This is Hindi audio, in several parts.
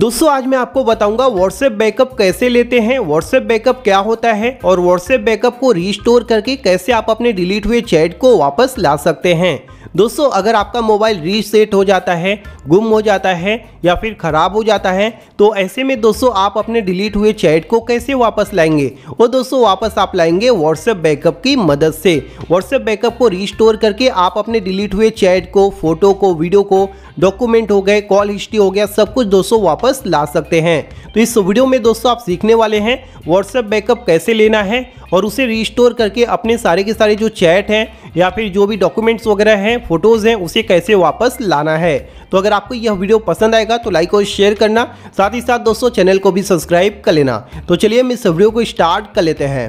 दोस्तों आज मैं आपको बताऊंगा व्हाट्सएप बैकअप कैसे लेते हैं व्हाट्सएप बैकअप क्या होता है और व्हाट्सएप बैकअप को रिस्टोर करके कैसे आप अपने डिलीट हुए चैट को वापस ला सकते हैं दोस्तों अगर आपका मोबाइल रीसेट हो जाता है गुम हो जाता है या फिर ख़राब हो जाता है तो ऐसे में दोस्तों आप अपने डिलीट हुए चैट को कैसे वापस लाएंगे वो दोस्तों वापस आप लाएंगे व्हाट्सएप बैकअप की मदद से व्हाट्सएप बैकअप को रिस्टोर करके आप अपने डिलीट हुए चैट को फोटो को वीडियो को डॉक्यूमेंट हो गए कॉल हिस्ट्री हो गया सब कुछ दोस्तों वापस वापस ला सकते हैं तो इस वीडियो में दोस्तों आप सीखने वाले हैं व्हाट्सएप बैकअप कैसे लेना है और उसे रिस्टोर करके अपने सारे के सारे जो चैट हैं या फिर जो भी डॉक्यूमेंट्स वगैरह हैं फोटोज़ हैं उसे कैसे वापस लाना है तो अगर आपको यह वीडियो पसंद आएगा तो लाइक और शेयर करना साथ ही साथ दोस्तों चैनल को भी सब्सक्राइब कर लेना तो चलिए हम इस वीडियो को स्टार्ट कर लेते हैं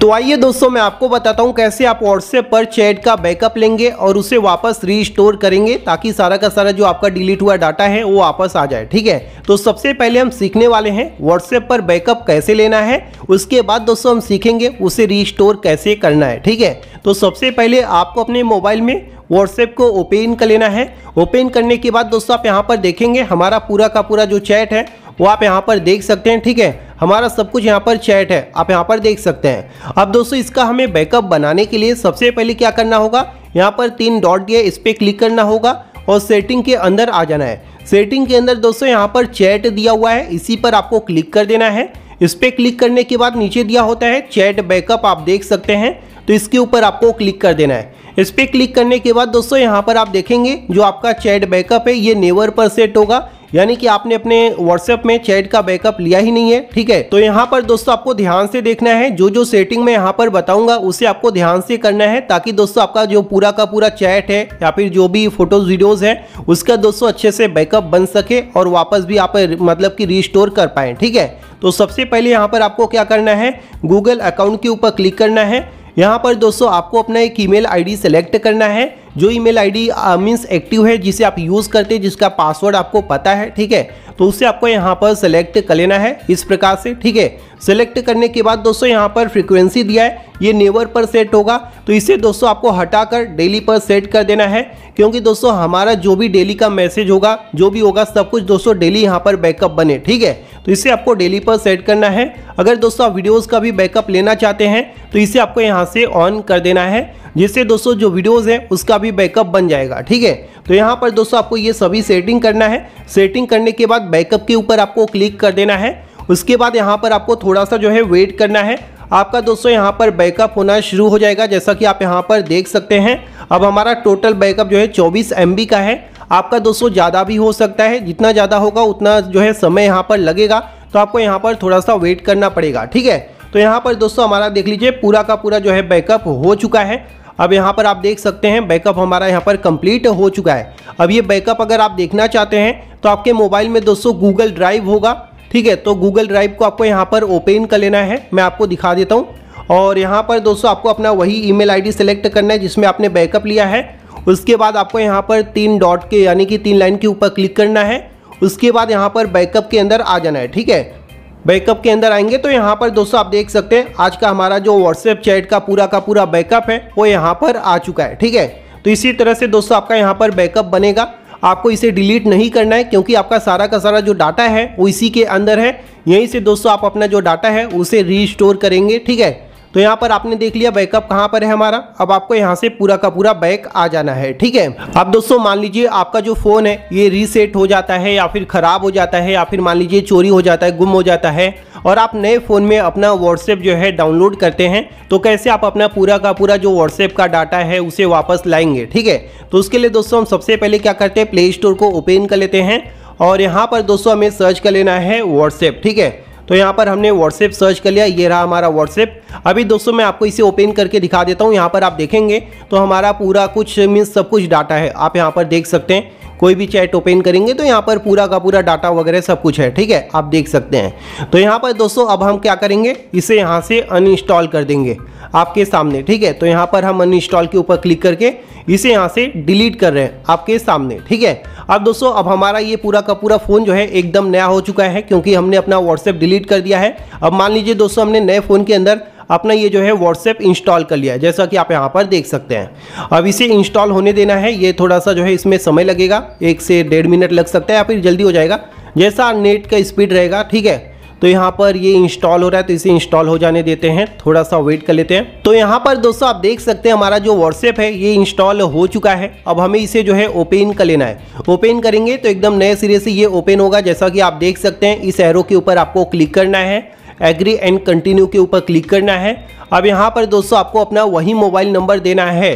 तो आइए दोस्तों मैं आपको बताता हूँ कैसे आप व्हाट्सएप पर चैट का बैकअप लेंगे और उसे वापस रीस्टोर करेंगे ताकि सारा का सारा जो आपका डिलीट हुआ डाटा है वो वापस आ जाए ठीक है तो सबसे पहले हम सीखने वाले हैं व्हाट्सएप पर बैकअप कैसे लेना है उसके बाद दोस्तों हम सीखेंगे उसे रीस्टोर कैसे करना है ठीक है तो सबसे पहले आपको अपने मोबाइल में व्हाट्सएप को ओपन कर लेना है ओपन करने के बाद दोस्तों आप यहाँ पर देखेंगे हमारा पूरा का पूरा जो चैट है वो आप यहाँ पर देख सकते हैं ठीक है हमारा सब कुछ यहाँ पर चैट है आप यहाँ पर देख सकते हैं अब दोस्तों इसका हमें बैकअप बनाने के लिए सबसे पहले क्या करना होगा यहाँ पर तीन डॉट दिए इस पर क्लिक करना होगा और सेटिंग के अंदर आ जाना है सेटिंग के अंदर दोस्तों यहाँ पर चैट दिया हुआ है इसी पर आपको क्लिक कर देना है इस पर क्लिक करने के बाद नीचे दिया होता है चैट बैकअप आप देख सकते हैं तो इसके ऊपर आपको क्लिक कर देना है इस पर क्लिक करने के बाद दोस्तों यहाँ पर आप देखेंगे जो आपका चैट बैकअप है ये नेवर पर सेट होगा यानी कि आपने अपने व्हाट्सएप में चैट का बैकअप लिया ही नहीं है ठीक है तो यहाँ पर दोस्तों आपको ध्यान से देखना है जो जो सेटिंग मैं यहाँ पर बताऊंगा उसे आपको ध्यान से करना है ताकि दोस्तों आपका जो पूरा का पूरा चैट है या फिर जो भी फोटोज वीडियोज है उसका दोस्तों अच्छे से बैकअप बन सके और वापस भी आप मतलब कि रिस्टोर कर पाए ठीक है तो सबसे पहले यहाँ पर आपको क्या करना है गूगल अकाउंट के ऊपर क्लिक करना है यहाँ पर दोस्तों आपको अपना एक ईमेल आईडी सेलेक्ट करना है जो ईमेल आईडी मीन्स एक्टिव है जिसे आप यूज़ करते हैं जिसका पासवर्ड आपको पता है ठीक है तो उसे आपको यहाँ पर सेलेक्ट कर लेना है इस प्रकार से ठीक है सेलेक्ट करने के बाद दोस्तों यहाँ पर फ्रीक्वेंसी दिया है ये नेवर पर सेट होगा तो इसे दोस्तों आपको हटाकर डेली पर सेट कर देना है क्योंकि दोस्तों हमारा जो भी डेली का मैसेज होगा जो भी होगा सब कुछ दोस्तों डेली यहाँ पर बैकअप बने ठीक है तो इसे आपको डेली पर सेट करना है अगर दोस्तों आप वीडियोज़ का भी बैकअप लेना चाहते हैं तो इसे आपको यहाँ से ऑन कर देना है जिससे दोस्तों जो वीडियोज़ हैं उसका भी बैकअप बन जाएगा ठीक है तो यहाँ पर दोस्तों आपको ये सभी सेटिंग करना है सेटिंग करने के बाद बैकअप के ऊपर आपको क्लिक कर देना है उसके बाद यहाँ पर आपको थोड़ा सा जो है वेट करना है आपका दोस्तों यहाँ पर बैकअप होना शुरू हो जाएगा जैसा कि आप यहाँ पर देख सकते हैं अब हमारा टोटल बैकअप जो है चौबीस एम का है आपका दोस्तों ज़्यादा भी हो सकता है जितना ज़्यादा होगा उतना जो है समय यहाँ पर लगेगा तो आपको यहाँ पर थोड़ा सा वेट करना पड़ेगा ठीक है तो यहाँ पर दोस्तों हमारा देख लीजिए पूरा का पूरा जो है बैकअप हो चुका है अब यहाँ पर आप देख सकते हैं बैकअप हमारा यहाँ पर कंप्लीट हो चुका है अब ये बैकअप अगर आप देखना चाहते हैं तो आपके मोबाइल में दोस्तों गूगल ड्राइव होगा ठीक है तो गूगल ड्राइव को आपको यहाँ पर ओपन कर लेना है मैं आपको दिखा देता हूँ और यहाँ पर दोस्तों आपको अपना वही ई मेल सेलेक्ट करना है जिसमें आपने बैकअप लिया है उसके बाद आपको यहाँ पर तीन डॉट के यानी कि तीन लाइन के ऊपर क्लिक करना है उसके बाद यहाँ पर बैकअप के अंदर आ जाना है ठीक है बैकअप के अंदर आएंगे तो यहाँ पर दोस्तों आप देख सकते हैं आज का हमारा जो व्हाट्सएप चैट का पूरा का पूरा बैकअप है वो यहाँ पर आ चुका है ठीक है तो इसी तरह से दोस्तों आपका यहाँ पर बैकअप बनेगा आपको इसे डिलीट नहीं करना है क्योंकि आपका सारा का सारा जो डाटा है वो इसी के अंदर है यहीं से दोस्तों आप अपना जो डाटा है उसे रीस्टोर करेंगे ठीक है तो यहाँ पर आपने देख लिया बैकअप कहाँ पर है हमारा अब आपको यहाँ से पूरा का पूरा बैक आ जाना है ठीक है अब दोस्तों मान लीजिए आपका जो फ़ोन है ये रीसेट हो जाता है या फिर ख़राब हो जाता है या फिर मान लीजिए चोरी हो जाता है गुम हो जाता है और आप नए फ़ोन में अपना व्हाट्सएप जो है डाउनलोड करते हैं तो कैसे आप अपना पूरा का पूरा जो व्हाट्सएप का डाटा है उसे वापस लाएंगे ठीक है तो उसके लिए दोस्तों हम सबसे पहले क्या करते हैं प्ले स्टोर को ओपन कर लेते हैं और यहाँ पर दोस्तों हमें सर्च कर लेना है व्हाट्सएप ठीक है तो यहाँ पर हमने व्हाट्सएप सर्च कर लिया ये रहा हमारा व्हाट्सएप अभी दोस्तों मैं आपको इसे ओपन करके दिखा देता हूँ यहाँ पर आप देखेंगे तो हमारा पूरा कुछ मीन्स सब कुछ डाटा है आप यहाँ पर देख सकते हैं कोई भी चैट ओपन करेंगे तो यहाँ पर पूरा का पूरा डाटा वगैरह सब कुछ है ठीक है आप देख सकते हैं तो यहाँ पर दोस्तों अब हम क्या करेंगे इसे यहाँ से अनइंस्टॉल कर देंगे आपके सामने ठीक है तो यहाँ पर हम अनइंस्टॉल के ऊपर क्लिक करके इसे यहाँ से डिलीट कर रहे हैं आपके सामने ठीक है अब दोस्तों अब हमारा ये पूरा का पूरा फ़ोन जो है एकदम नया हो चुका है क्योंकि हमने अपना व्हाट्सएप डिलीट कर दिया है अब मान लीजिए दोस्तों हमने नए फ़ोन के अंदर अपना ये जो है व्हाट्सएप इंस्टॉल कर लिया है जैसा कि आप यहाँ पर देख सकते हैं अब इसे इंस्टॉल होने देना है ये थोड़ा सा जो है इसमें समय लगेगा एक से डेढ़ मिनट लग सकता है या फिर जल्दी हो जाएगा जैसा नेट का स्पीड रहेगा ठीक है तो यहाँ पर ये इंस्टॉल हो रहा है तो इसे इंस्टॉल हो जाने देते हैं थोड़ा सा वेट कर लेते हैं तो यहाँ पर दोस्तों आप देख सकते हैं हमारा जो व्हाट्सएप है ये इंस्टॉल हो चुका है अब हमें इसे जो है ओपन कर लेना है ओपन करेंगे तो एकदम नए सिरे से ये ओपन होगा जैसा कि आप देख सकते हैं इस एरो के ऊपर आपको क्लिक करना है एग्री एंड कंटिन्यू के ऊपर क्लिक करना है अब यहाँ पर दोस्तों आपको अपना वही मोबाइल नंबर देना है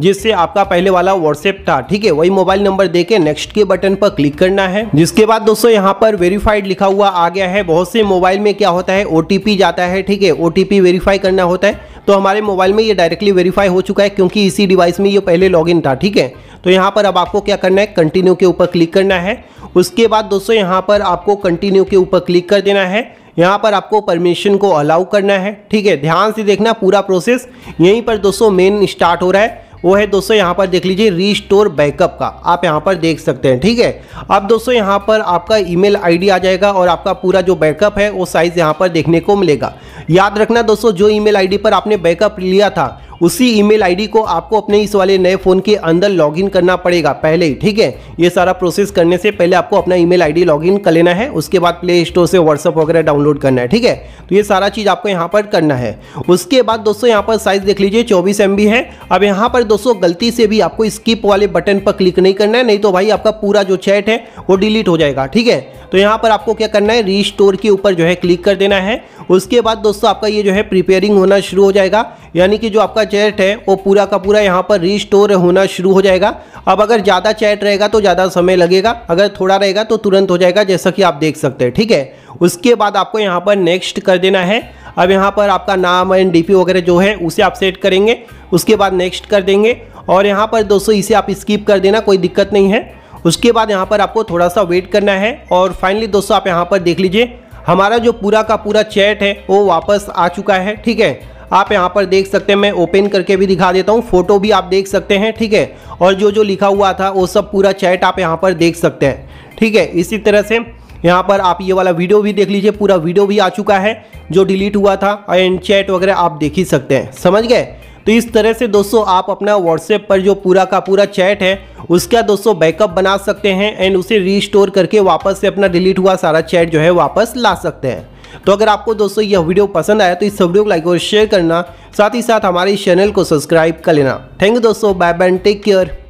जिससे आपका पहले वाला व्हाट्सएप था ठीक है वही मोबाइल नंबर दे के नेक्स्ट के बटन पर क्लिक करना है जिसके बाद दोस्तों यहाँ पर वेरीफाइड लिखा हुआ आ गया है बहुत से मोबाइल में क्या होता है ओ जाता है ठीक है ओ वेरीफाई करना होता है तो हमारे मोबाइल में ये डायरेक्टली वेरीफाई हो चुका है क्योंकि इसी डिवाइस में ये पहले लॉगिन था ठीक है तो यहाँ पर अब आपको क्या करना है कंटिन्यू के ऊपर क्लिक करना है उसके बाद दोस्तों यहाँ पर आपको कंटिन्यू के ऊपर क्लिक कर देना है यहाँ पर आपको परमिशन को अलाउ करना है ठीक है ध्यान से देखना पूरा प्रोसेस यहीं पर दोस्तों मेन स्टार्ट हो रहा है वो है दोस्तों यहाँ पर देख लीजिए रीस्टोर बैकअप का आप यहाँ पर देख सकते हैं ठीक है अब दोस्तों यहाँ पर आपका ईमेल आईडी आ जाएगा और आपका पूरा जो बैकअप है वो साइज़ यहाँ पर देखने को मिलेगा याद रखना दोस्तों जो ईमेल आईडी पर आपने बैकअप लिया था उसी ईमेल आईडी को आपको अपने इस वाले नए फ़ोन के अंदर लॉगिन करना पड़ेगा पहले ही ठीक है ये सारा प्रोसेस करने से पहले आपको अपना ईमेल आईडी लॉगिन कर लेना है उसके बाद प्ले स्टोर से व्हाट्सअप वगैरह डाउनलोड करना है ठीक है तो ये सारा चीज़ आपको यहाँ पर करना है उसके बाद दोस्तों यहाँ पर साइज़ देख लीजिए चौबीस एम है अब यहाँ पर दोस्तों गलती से भी आपको स्किप वाले बटन पर क्लिक नहीं करना है नहीं तो भाई आपका पूरा जो चैट है वो डिलीट हो जाएगा ठीक है तो यहाँ पर आपको क्या करना है रीस्टोर के ऊपर जो है क्लिक कर देना है उसके बाद दोस्तों आपका ये जो है प्रिपेयरिंग होना शुरू हो जाएगा यानी कि जो आपका चैट है वो पूरा का पूरा यहाँ पर रीस्टोर होना शुरू हो जाएगा अब अगर ज़्यादा चैट रहेगा तो ज़्यादा समय लगेगा अगर थोड़ा रहेगा तो तुरंत हो जाएगा जैसा कि आप देख सकते हैं ठीक है उसके बाद आपको यहाँ पर नेक्स्ट कर देना है अब यहाँ पर आपका नाम एंड डी वगैरह जो है उसे आप सेट करेंगे उसके बाद नेक्स्ट कर देंगे और यहाँ पर दोस्तों इसे आप स्किप कर देना कोई दिक्कत नहीं है उसके बाद यहाँ पर आपको थोड़ा सा वेट करना है और फाइनली दोस्तों आप यहाँ पर देख लीजिए हमारा जो पूरा का पूरा चैट है वो वापस आ चुका है ठीक है आप यहाँ पर देख सकते हैं मैं ओपन करके भी दिखा देता हूँ फोटो भी आप देख सकते हैं ठीक है और जो जो लिखा हुआ था वो सब पूरा चैट आप यहाँ पर देख सकते हैं ठीक है इसी तरह से यहाँ पर आप ये वाला वीडियो भी देख लीजिए पूरा वीडियो भी आ चुका है जो डिलीट हुआ था एंड चैट वगैरह आप देख ही सकते हैं समझ गए तो इस तरह से दोस्तों आप अपना व्हाट्सएप पर जो पूरा का पूरा चैट है उसका दोस्तों बैकअप बना सकते हैं एंड उसे रीस्टोर करके वापस से अपना डिलीट हुआ सारा चैट जो है वापस ला सकते हैं तो अगर आपको दोस्तों यह वीडियो पसंद आया तो इस वीडियो को लाइक और शेयर करना साथ ही साथ हमारे चैनल को सब्सक्राइब कर लेना थैंक यू दोस्तों बाय बाय टेक केयर